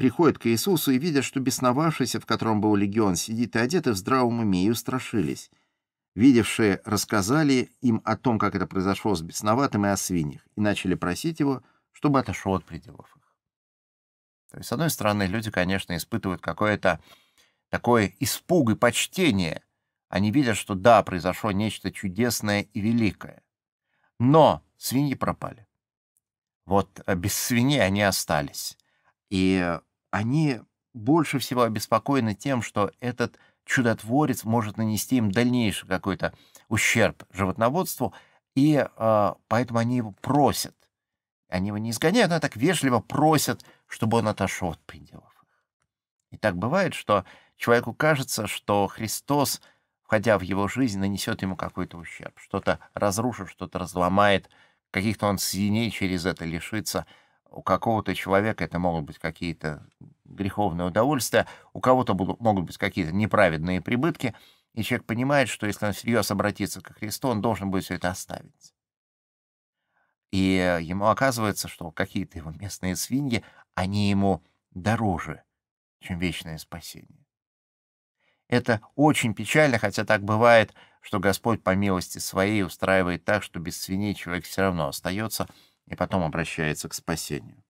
приходят к Иисусу и видят, что бесновавшийся, в котором был легион, сидит и одет и в здравом уме, и устрашились. Видевшие рассказали им о том, как это произошло с бесноватым и о свиньях, и начали просить его, чтобы отошел от пределов их. То есть, с одной стороны, люди, конечно, испытывают какое-то такое испуг и почтение. Они видят, что да, произошло нечто чудесное и великое. Но свиньи пропали. Вот э, без свиней они остались. И э, они больше всего обеспокоены тем, что этот чудотворец может нанести им дальнейший какой-то ущерб животноводству, и э, поэтому они его просят. Они его не изгоняют, но так вежливо просят, чтобы он отошел от пределов. И так бывает, что человеку кажется, что Христос, входя в его жизнь, нанесет ему какой-то ущерб, что-то разрушит, что-то разломает, каких-то он свиней через это лишится. У какого-то человека это могут быть какие-то греховное удовольствие, у кого-то могут быть какие-то неправедные прибытки, и человек понимает, что если он всерьез обратится к Христу, он должен будет все это оставить. И ему оказывается, что какие-то его местные свиньи, они ему дороже, чем вечное спасение. Это очень печально, хотя так бывает, что Господь по милости своей устраивает так, что без свиней человек все равно остается и потом обращается к спасению.